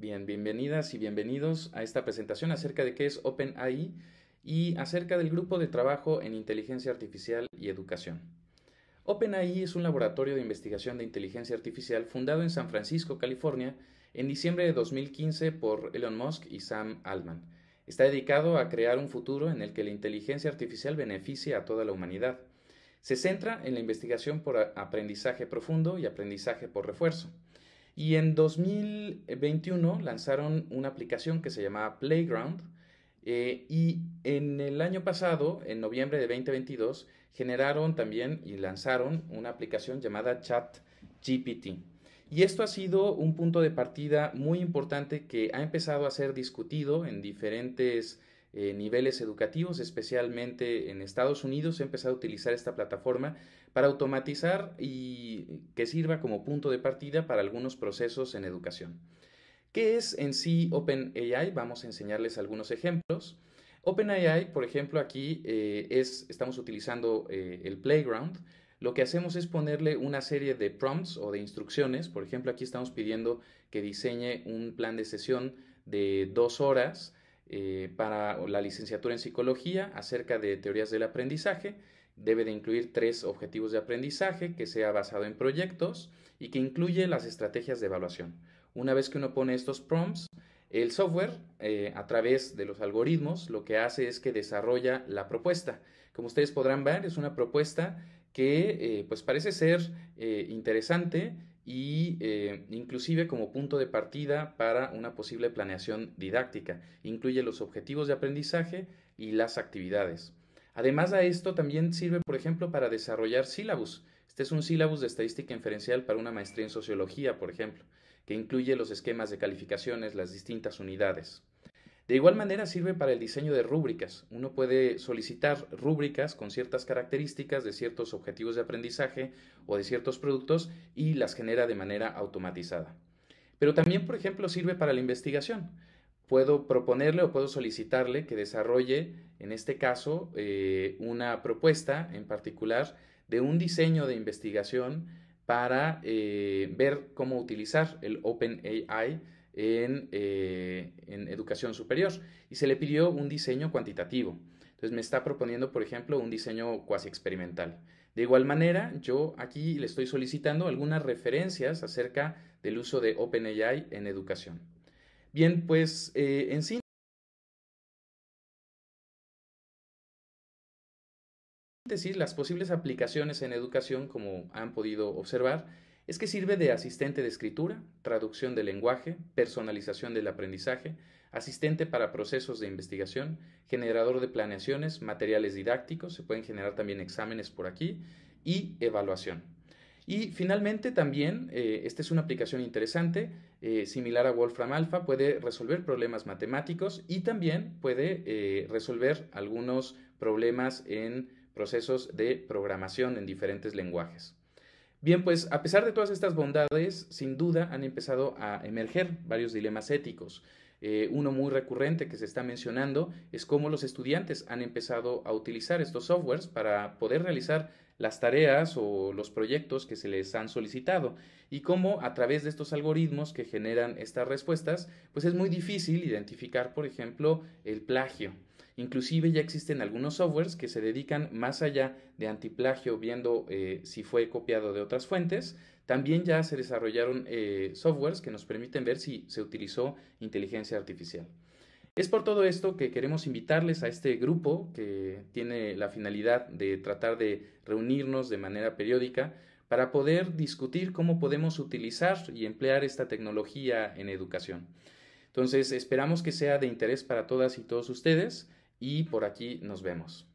bienvenidas y bienvenidos a esta presentación acerca de qué es OpenAI y acerca del grupo de trabajo en inteligencia artificial y educación. OpenAI es un laboratorio de investigación de inteligencia artificial fundado en San Francisco, California, en diciembre de 2015 por Elon Musk y Sam Altman. Está dedicado a crear un futuro en el que la inteligencia artificial beneficie a toda la humanidad. Se centra en la investigación por aprendizaje profundo y aprendizaje por refuerzo. Y en 2021 lanzaron una aplicación que se llamaba Playground. Eh, y en el año pasado, en noviembre de 2022, generaron también y lanzaron una aplicación llamada ChatGPT. Y esto ha sido un punto de partida muy importante que ha empezado a ser discutido en diferentes eh, niveles educativos, especialmente en Estados Unidos, he empezado a utilizar esta plataforma para automatizar y que sirva como punto de partida para algunos procesos en educación. ¿Qué es en sí OpenAI? Vamos a enseñarles algunos ejemplos. OpenAI, por ejemplo, aquí eh, es, estamos utilizando eh, el Playground. Lo que hacemos es ponerle una serie de prompts o de instrucciones. Por ejemplo, aquí estamos pidiendo que diseñe un plan de sesión de dos horas eh, para la licenciatura en psicología acerca de teorías del aprendizaje. Debe de incluir tres objetivos de aprendizaje que sea basado en proyectos y que incluye las estrategias de evaluación. Una vez que uno pone estos prompts, el software, eh, a través de los algoritmos, lo que hace es que desarrolla la propuesta. Como ustedes podrán ver, es una propuesta que eh, pues parece ser interesante, y eh, inclusive como punto de partida para una posible planeación didáctica. Incluye los objetivos de aprendizaje y las actividades. Además a esto también sirve, por ejemplo, para desarrollar sílabus. Este es un sílabus de estadística inferencial para una maestría en sociología, por ejemplo, que incluye los esquemas de calificaciones, las distintas unidades. De igual manera sirve para el diseño de rúbricas. Uno puede solicitar rúbricas con ciertas características de ciertos objetivos de aprendizaje o de ciertos productos y las genera de manera automatizada. Pero también, por ejemplo, sirve para la investigación. Puedo proponerle o puedo solicitarle que desarrolle, en este caso, eh, una propuesta en particular de un diseño de investigación para eh, ver cómo utilizar el OpenAI eh, en, educación superior y se le pidió un diseño cuantitativo. Entonces me está proponiendo, por ejemplo, un diseño cuasi experimental. De igual manera, yo aquí le estoy solicitando algunas referencias acerca del uso de OpenAI en educación. Bien, pues eh, en sí. las posibles aplicaciones en educación, como han podido observar, es que sirve de asistente de escritura, traducción de lenguaje, personalización del aprendizaje, asistente para procesos de investigación, generador de planeaciones, materiales didácticos, se pueden generar también exámenes por aquí y evaluación. Y finalmente también, eh, esta es una aplicación interesante, eh, similar a Wolfram Alpha, puede resolver problemas matemáticos y también puede eh, resolver algunos problemas en procesos de programación en diferentes lenguajes. Bien, pues a pesar de todas estas bondades, sin duda han empezado a emerger varios dilemas éticos. Eh, uno muy recurrente que se está mencionando es cómo los estudiantes han empezado a utilizar estos softwares para poder realizar las tareas o los proyectos que se les han solicitado y cómo a través de estos algoritmos que generan estas respuestas, pues es muy difícil identificar, por ejemplo, el plagio. Inclusive ya existen algunos softwares que se dedican más allá de antiplagio viendo eh, si fue copiado de otras fuentes. También ya se desarrollaron eh, softwares que nos permiten ver si se utilizó inteligencia artificial. Es por todo esto que queremos invitarles a este grupo que tiene la finalidad de tratar de reunirnos de manera periódica para poder discutir cómo podemos utilizar y emplear esta tecnología en educación. Entonces, esperamos que sea de interés para todas y todos ustedes y por aquí nos vemos.